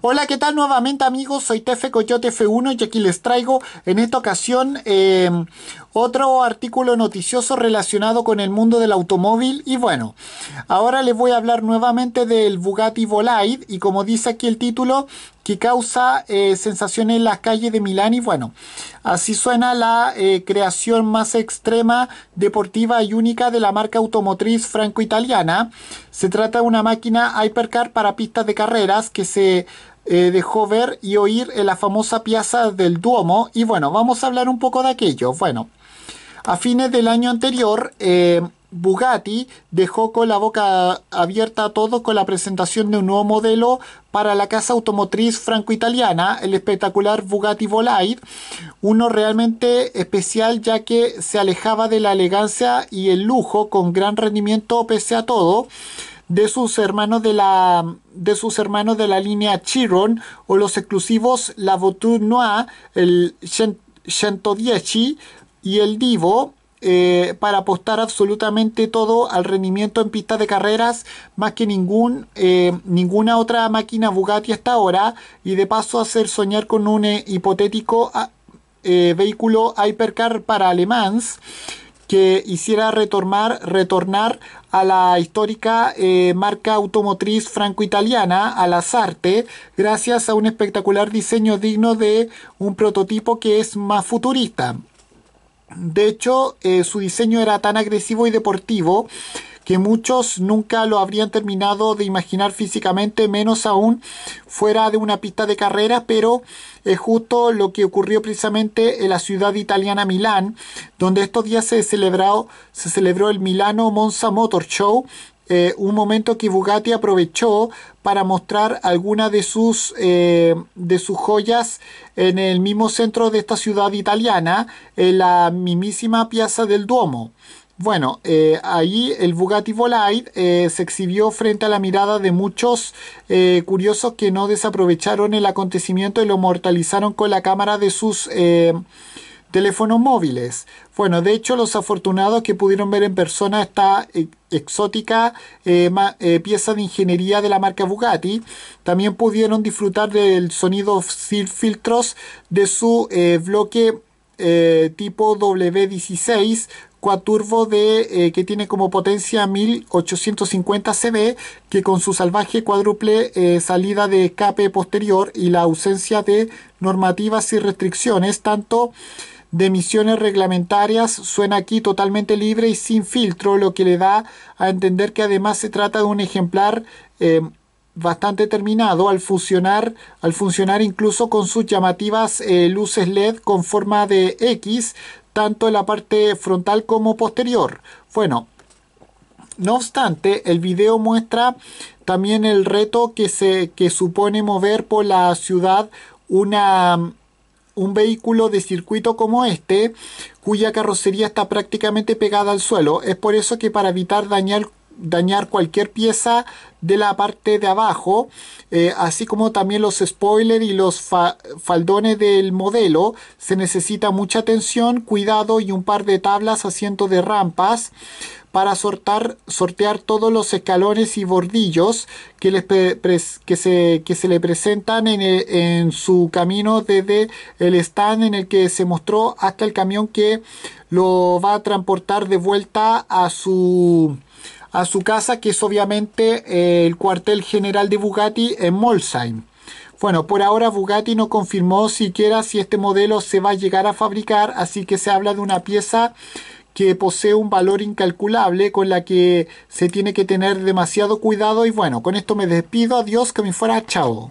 Hola, ¿qué tal nuevamente amigos? Soy Tefe Coyote F1 y aquí les traigo en esta ocasión em, otro artículo noticioso relacionado con el mundo del automóvil y bueno, ahora les voy a hablar nuevamente del Bugatti Bolide y como dice aquí el título, que causa eh, sensación en las calles de Milán y bueno, así suena la eh, creación más extrema, deportiva y única de la marca automotriz franco-italiana. Se trata de una máquina hypercar para pistas de carreras que se eh, dejó ver y oír en la famosa piazza del Duomo y bueno, vamos a hablar un poco de aquello. Bueno, a fines del año anterior, Bugatti dejó con la boca abierta a todos con la presentación de un nuevo modelo para la casa automotriz franco-italiana, el espectacular Bugatti Volide, uno realmente especial ya que se alejaba de la elegancia y el lujo con gran rendimiento pese a todo de sus hermanos de la de sus hermanos de la línea Chiron o los exclusivos La Voiture Noire, el 110 y el Divo eh, para apostar absolutamente todo al rendimiento en pistas de carreras, más que ningún, eh, ninguna otra máquina Bugatti hasta ahora, y de paso hacer soñar con un eh, hipotético ah, vehículo Hypercar para alemáns que hiciera retornar, retornar a la histórica marca automotriz franco-italiana, a la Sarte, gracias a un espectacular diseño digno de un prototipo que es más futurista. De hecho, eh, su diseño era tan agresivo y deportivo que muchos nunca lo habrían terminado de imaginar físicamente, menos aún fuera de una pista de carreras, pero es justo lo que ocurrió precisamente en la ciudad italiana Milán, donde estos días se, se celebró el Milano Monza Motor Show, eh, un momento que Bugatti aprovechó para mostrar algunas de sus, eh, de sus joyas en el mismo centro de esta ciudad italiana, en la mismísima Piazza del Duomo. Bueno, eh, ahí el Bugatti Volide se exhibió frente a la mirada de muchos curiosos que no desaprovecharon el acontecimiento y lo mortalizaron con la cámara de sus Teléfonos móviles. Bueno, de hecho los afortunados que pudieron ver en persona esta eh, exótica eh, eh, pieza de ingeniería de la marca Bugatti también pudieron disfrutar del sonido sin filtros de su bloque tipo W16 turbo de que tiene como potencia 1850 cb que con su salvaje cuádruple salida de escape posterior y la ausencia de normativas y restricciones tanto de emisiones reglamentarias suena aquí totalmente libre y sin filtro, lo que le da a entender que además se trata de un ejemplar eh, bastante terminado al funcionar, al funcionar incluso con sus llamativas eh, luces LED con forma de X, tanto en la parte frontal como posterior. Bueno, no obstante, el video muestra también el reto que, se, que supone mover por la ciudad una un vehículo de circuito como este, cuya carrocería está prácticamente pegada al suelo. Es por eso que para evitar dañar, cualquier pieza de la parte de abajo, eh, así como también los spoilers y los faldones del modelo, se necesita mucha atención, cuidado y un par de tablas, asiento de rampas para sortear todos los escalones y bordillos que, se, le presentan en, su camino desde el stand en el que se mostró hasta el camión que lo va a transportar de vuelta a su, a su casa, que es obviamente eh, el cuartel general de Bugatti en Molsheim. Bueno, por ahora Bugatti no confirmó siquiera si este modelo se va a llegar a fabricar, así que se habla de una pieza que posee un valor incalculable con la que se tiene que tener demasiado cuidado y bueno, con esto me despido, adiós, que me fuera, chao.